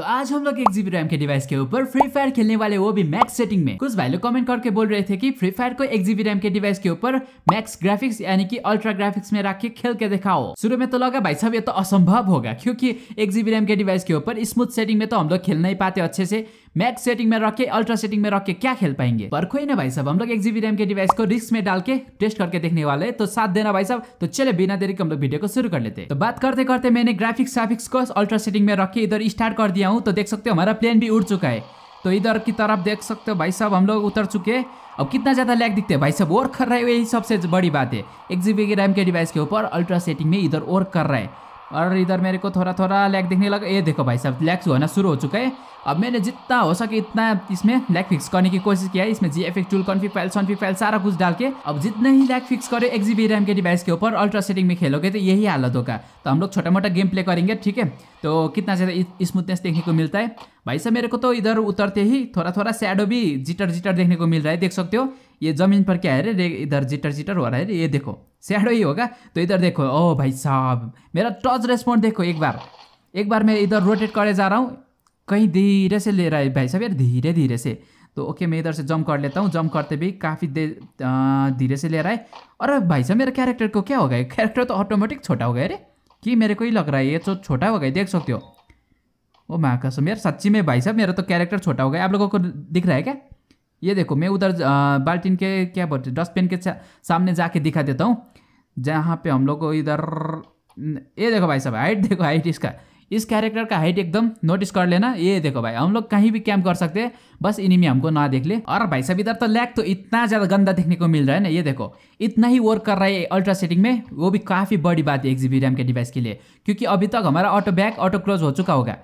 तो आज हम लोग एक जीबी रैम के डिवाइस के ऊपर फ्री फायर खेलने वाले वो भी मैक्स सेटिंग में कुछ भाई लोग कमेंट करके बोल रहे थे कि फ्री फायर को एक जीबी रैम के डिवाइस के ऊपर मैक्स ग्राफिक्स यानी कि अल्ट्रा ग्राफिक्स में रख के खेल के दिखाओ शुरू में तो लगा भाई साहब ये तो असंभव होगा क्योंकि एक जीबी रैम के डिवाइस के ऊपर स्मूथ सेटिंग में तो हम लोग खेल नहीं पाते अच्छे से मैक्स सेटिंग में रख के अल्ट्रा सेटिंग में रख के क्या खेल पाएंगे पर कोई ना भाई साहब हम लोग एक जीबी रैम के डिवाइस को रिस्क में डाल के टेस्ट करके देखने वाले तो साथ देना भाई साहब तो चले बिना देरी के हम लोग वीडियो को शुरू कर लेते तो बात करते करते मैंने ग्राफिक्स ग्राफिक्स को अल्ट्रा सेटिंग में रख के इधर स्टार्ट कर दिया हूँ तो देख सकते हो हमारा प्लेन भी उड़ चुका है तो इधर की तरफ देख सकते हो भाई साहब हम लोग उतर चुके अब कितना ज़्यादा लैग दिखते हैं भाई साहब वर्क कर रहे यही सबसे बड़ी बात है एक जी की रैम के डिवाइस के ऊपर अल्ट्रा सेटिंग में इधर वर्क कर रहा है और इधर मेरे को थोड़ा थोड़ा लैग दिखने लगा ये देखो भाई साहब लैग होना शुरू हो चुका है अब मैंने जितना हो सके इतना इसमें लैग फिक्स करने की कोशिश किया है इसमें G F X tool config file सॉन्फी फाइल सारा कुछ डाल के अब जितना ही लैग फिक्स करे एक जीबी रैम के डिवाइस के ऊपर अल्ट्रा सेटिंग में खेलोगे तो यही हालत होगा तो हम लोग छोटा मोटा गेम प्ले करेंगे ठीक है तो कितना ज़्यादा स्मूथनेस देखने को मिलता है भाई साहब मेरे को तो इधर उतरते ही थोड़ा थोड़ा सैडो भी जिटर जिटर देखने को मिल रहा है देख सकते हो ये ज़मीन पर क्या है रे इधर जिटर जिटर हो रहा है ये देखो सैडो ही होगा तो इधर देखो ओ भाई साहब मेरा टच रेस्पॉन्ड देखो एक बार एक बार मैं इधर रोटेट करे जा रहा हूँ कहीं धीरे से ले रहा है भाई साहब यार धीरे धीरे से तो ओके मैं इधर से जंप कर लेता हूँ जंप करते भी काफ़ी देर धीरे से ले रहा है और भाई साहब मेरे कैरेक्टर को क्या हो गया कैरेक्टर तो ऑटोमेटिक छोटा हो गया अरे कि मेरे को ही लग रहा है ये तो छोटा हो गया देख सकते हो ओ महाकसम यार सच्ची में भाई साहब मेरा तो कैरेक्टर छोटा हो गया आप लोगों को दिख रहा है क्या ये देखो मैं उधर बाल्टीन के क्या बोलते डस्टबिन के सामने जाके दिखा देता हूँ जहाँ पे हम लोग इधर ये देखो भाई साहब हाइट देखो हाइट इसका इस कैरेक्टर का हाइट एकदम नोटिस कर लेना ये देखो भाई हम लोग कहीं भी कैंप कर सकते हैं बस इनिमी हमको ना देख ले और भाई सब इधर तो लैग तो इतना ज़्यादा गंदा देखने को मिल रहा है ना ये देखो इतना ही वर्क कर रहा है अल्ट्रा सेटिंग में वो भी काफ़ी बड़ी बात है एक जी रैम के डिवाइस के लिए क्योंकि अभी तक हमारा ऑटो बैक ऑटो क्लोज हो चुका होगा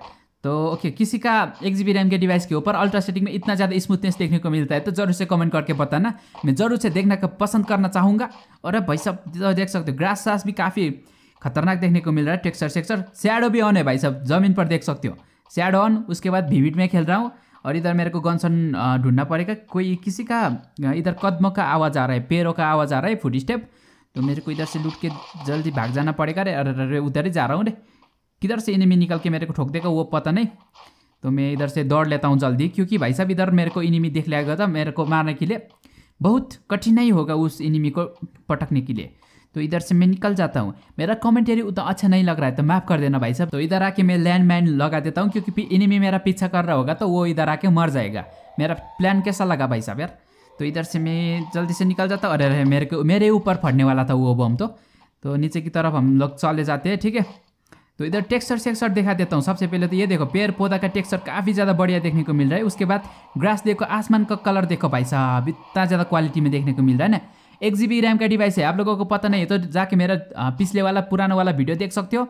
तो ओके किसी का एक जी रैम के डिवाइस के ऊपर अल्ट्रा सेटिंग में इतना ज़्यादा स्मूथनेस देखने को मिलता है तो जरूर से कमेंट करके बताना मैं ज़रूर से देखना का पसंद करना चाहूँगा और भाई सब तो देख सकते हो ग्रास सास भी काफ़ी खतरनाक देखने को मिल रहा है टेक्सचर सेक्सर सैडो भी ऑन है भाई सब जमीन पर देख सकते हो सैड ऑन उसके बाद भीविट में खेल रहा हूँ और इधर मेरे को गनसन ढूंढना पड़ेगा कोई किसी का इधर कदमों का आवाज़ आ रहा है पेरो का आवाज़ आ रहा है फुट स्टेप तो मेरे को इधर से लूट के जल्दी भाग जाना पड़ेगा रे अरे अरे उधर ही जा रहा हूँ रे किधर से इनमी निकल के मेरे को ठोक देगा वो पता नहीं तो मैं इधर से दौड़ लेता हूँ जल्दी क्योंकि भाई साहब इधर मेरे को इनिमी देख लिया गया था मेरे को मारने के लिए बहुत कठिनाई होगा उस इनिमी को पटकने के लिए तो इधर से मैं निकल जाता हूँ मेरा कॉमेंटेरी उतना अच्छा नहीं लग रहा है तो माफ कर देना भाई साहब तो इधर आके मैं लैंड मैन लगा देता हूँ क्योंकि में मेरा पीछा कर रहा होगा तो वो इधर आके मर जाएगा मेरा प्लान कैसा लगा भाई साहब यार तो इधर से मैं जल्दी से निकल जाता हूँ अरे अरे मेरे को मेरे ऊपर फटने वाला था वो बम तो तो नीचे की तरफ हम लोग चले जाते हैं ठीक है तो इधर टेक्सचर सेक्सर दिखा देता हूँ सबसे पहले तो ये देखो पेड़ पौधा का टेक्सचर काफ़ी ज़्यादा बढ़िया देखने को मिल रहा है उसके बाद ग्रास देखो आसमान का कलर देखो भाई साहब इतना ज़्यादा क्वालिटी में देखने को मिल रहा है ना एक जीबी रैम का डिवाइस है आप लोगों को पता नहीं तो जाके मेरा पिछले वाला पुराना वाला वीडियो देख सकते हो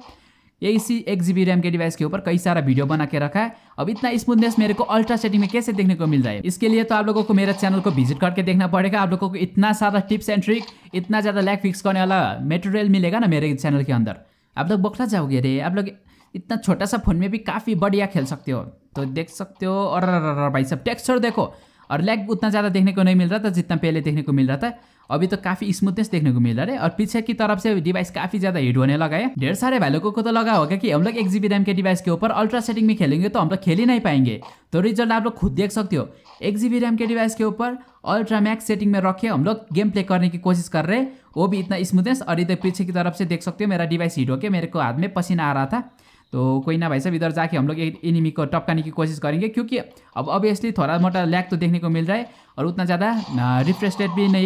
ये इसी एक जी रैम के डिवाइस के ऊपर कई सारा वीडियो बना के रखा है अब इतना स्मूथनेस मेरे को अल्ट्रा सेटिंग में कैसे देखने को मिल जाए इसके लिए तो आप लोगों को मेरा चैनल को विजिट करके देखना पड़ेगा आप लोगों को इतना सारा टिप्स एंड ट्रिक इतना ज़्यादा लैग फिक्स करने वाला मेटेरियल मिलेगा ना मेरे चैनल के अंदर आप लोग बखला जाओगे रे आप लोग इतना छोटा सा फोन में भी काफ़ी बढ़िया खेल सकते हो तो देख सकते हो और भाई सब टेक्सचर देखो और लैग उतना ज़्यादा देखने को नहीं मिल रहा था जितना पहले देखने को मिल रहा था अभी तो काफ़ी स्मूथनेस देखने को मिल रहा है और पीछे की तरफ से डिवाइस काफ़ी ज़्यादा हिट होने लगा है ढेर सारे भाई लोगों को तो लगा होगा कि हम लोग एक जीबी रैम के डिवाइस के ऊपर अल्ट्रा सेटिंग में खेलेंगे तो हम लोग खेल ही नहीं पाएंगे तो रिजल्ट आप लोग खुद देख सकते हो एक जीबी रैम के डिवाइस के ऊपर अल्ट्रा मैक्स सेटिंग में रखे हम लोग गेम प्ले करने की कोशिश कर रहे वो भी इतना स्मूथनेस और इधर पीछे की तरफ से देख सकते हो मेरा डिवाइस हिट होकर मेरे को हाथ में पसीना आ रहा था तो कोई ना भाई इधर जाके हम लोग एनिमी को टपकाने की कोशिश करेंगे क्योंकि अब अभियसली थोड़ा मोटा ल्याक तो देखने को मिल रहा है उतना ज़्यादा रिफ्रेश पनि नै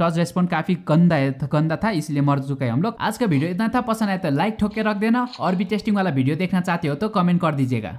टच रेस्पोन्ड काफ़ी गंदा गन्दा था इसलिए मर चुका हैं हम लोग आज का वीडियो इतना था पसंद आया तो लाइक ठोक के रख देना और भी टेस्टिंग वाला वीडियो देखना चाहते हो तो कमेंट कर दीजिएगा